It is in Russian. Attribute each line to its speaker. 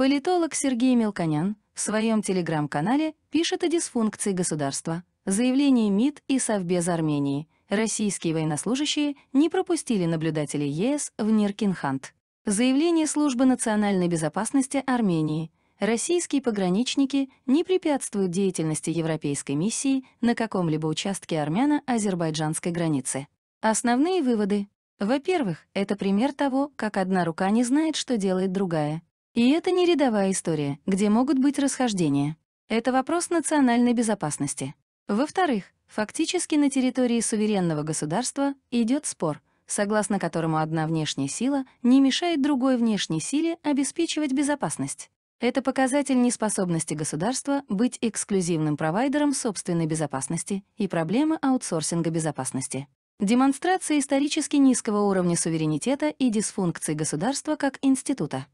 Speaker 1: Политолог Сергей Мелконян в своем телеграм-канале пишет о дисфункции государства, заявлении МИД и Совбез Армении. Российские военнослужащие не пропустили наблюдателей ЕС в Ниркинхант. Заявление Службы национальной безопасности Армении. Российские пограничники не препятствуют деятельности европейской миссии на каком-либо участке армяно-азербайджанской границы. Основные выводы. Во-первых, это пример того, как одна рука не знает, что делает другая. И это не рядовая история, где могут быть расхождения. Это вопрос национальной безопасности. Во-вторых, фактически на территории суверенного государства идет спор, согласно которому одна внешняя сила не мешает другой внешней силе обеспечивать безопасность. Это показатель неспособности государства быть эксклюзивным провайдером собственной безопасности и проблемы аутсорсинга безопасности. Демонстрация исторически низкого уровня суверенитета и дисфункции государства как института.